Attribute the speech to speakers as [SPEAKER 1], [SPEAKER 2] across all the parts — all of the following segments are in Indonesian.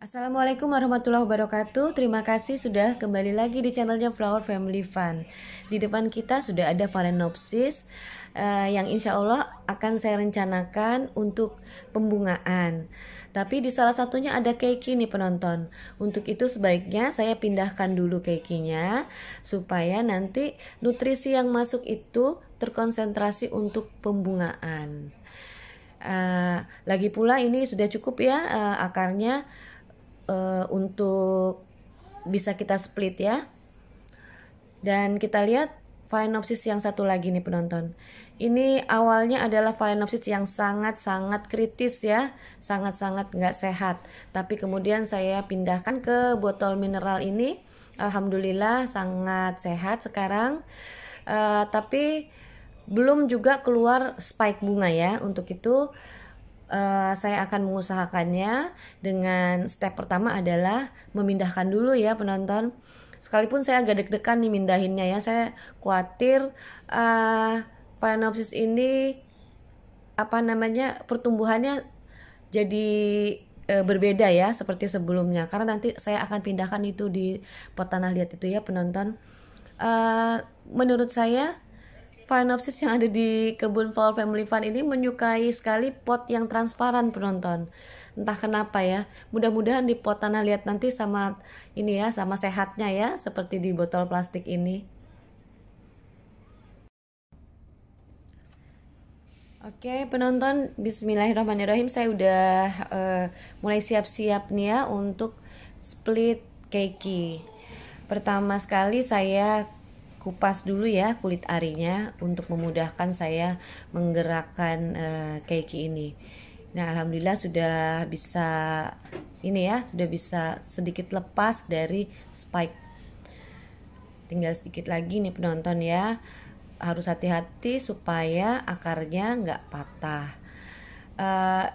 [SPEAKER 1] Assalamualaikum warahmatullahi wabarakatuh. Terima kasih sudah kembali lagi di channelnya Flower Family Fun. Di depan kita sudah ada Phalaenopsis uh, eh, yang insya Allah akan saya rencanakan untuk pembungaan. Tapi di salah satunya ada keiki nih penonton. Untuk itu sebaiknya saya pindahkan dulu keikinya supaya nanti nutrisi yang masuk itu terkonsentrasi untuk pembungaan. Uh, lagi pula ini sudah cukup ya uh, akarnya uh, untuk bisa kita split ya. Dan kita lihat finopsis yang satu lagi nih penonton. Ini awalnya adalah finopsis yang sangat-sangat kritis ya, sangat-sangat nggak sehat. Tapi kemudian saya pindahkan ke botol mineral ini, alhamdulillah sangat sehat sekarang. Uh, tapi belum juga keluar spike bunga ya. Untuk itu Eh, saya akan mengusahakannya dengan step pertama adalah memindahkan dulu ya penonton. Sekalipun saya agak deg-degan nih mindahinnya ya, saya khawatir uh, eh, Phalaenopsis ini apa namanya pertumbuhannya jadi uh, berbeda ya seperti sebelumnya karena nanti saya akan pindahkan itu di pot tanah liat itu ya penonton Uh, menurut saya Phalaenopsis yang ada di kebun Flower Family Fun ini menyukai sekali pot yang transparan penonton. Entah kenapa ya. Mudah-mudahan di pot tanah liat nanti sama ini ya, sama sehatnya ya, seperti di botol plastik ini. Oke penonton, Bismillahirrahmanirrahim saya udah uh, mulai siap-siap nih ya untuk split keiki. Pertama sekali saya kupas dulu ya kulit arinya untuk memudahkan saya menggerakkan uh, keiki ini. Nah, alhamdulillah sudah bisa ini ya, sudah bisa sedikit lepas dari spike. Tinggal sedikit lagi nih penonton ya. Harus hati-hati supaya akarnya nggak patah. Uh,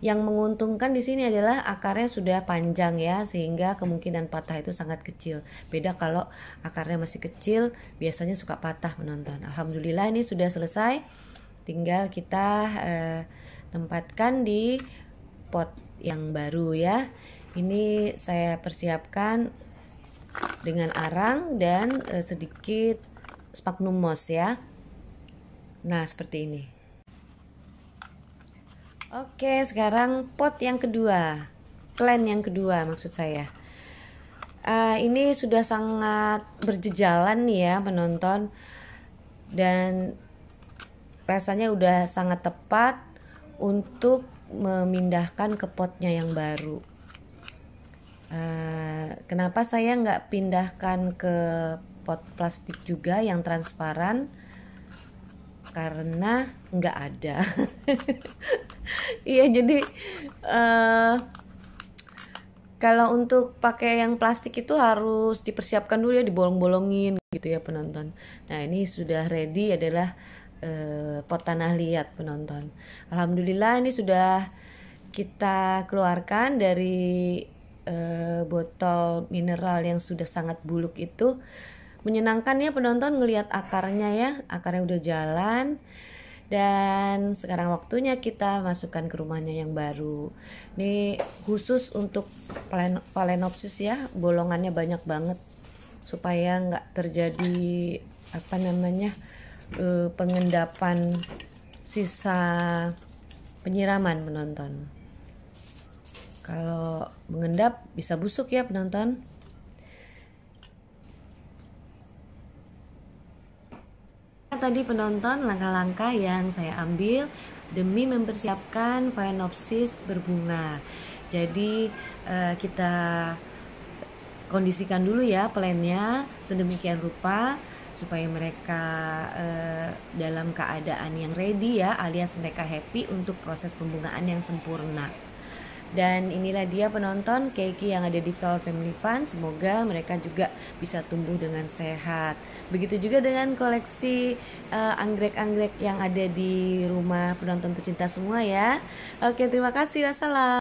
[SPEAKER 1] yang menguntungkan di sini adalah akarnya sudah panjang ya, sehingga kemungkinan patah itu sangat kecil. Beda kalau akarnya masih kecil, biasanya suka patah menonton. Alhamdulillah ini sudah selesai. Tinggal kita eh, tempatkan di pot yang baru ya. Ini saya persiapkan dengan arang dan eh, sedikit spagnum moss ya. Nah, seperti ini. Oke, sekarang pot yang kedua, Klan yang kedua maksud saya. Uh, ini sudah sangat berjejalan nih ya penonton dan rasanya udah sangat tepat untuk memindahkan ke potnya yang baru. Uh, kenapa saya nggak pindahkan ke pot plastik juga yang transparan? karena nggak ada iya jadi uh, kalau untuk pakai yang plastik itu harus dipersiapkan dulu ya dibolong-bolongin gitu ya penonton nah ini sudah ready adalah uh, pot tanah liat penonton alhamdulillah ini sudah kita keluarkan dari uh, botol mineral yang sudah sangat buluk itu menyenangkan ya penonton ngelihat akarnya ya akarnya udah jalan dan sekarang waktunya kita masukkan ke rumahnya yang baru ini khusus untuk palenopsis ya bolongannya banyak banget supaya nggak terjadi apa namanya eh, pengendapan sisa penyiraman penonton kalau mengendap bisa busuk ya penonton tadi penonton langkah-langkah yang saya ambil demi mempersiapkan Phalaenopsis berbunga. Jadi eh, kita kondisikan dulu ya plannya sedemikian rupa supaya mereka eh, dalam keadaan yang ready ya alias mereka happy untuk proses pembungaan yang sempurna. Dan inilah dia penonton Keiki yang ada di Flower Family Fun Semoga mereka juga bisa tumbuh dengan sehat. Begitu juga dengan koleksi anggrek eh, anggrek-anggrek yang ada di rumah penonton tercinta semua ya. Oke, terima kasih. Wassalam.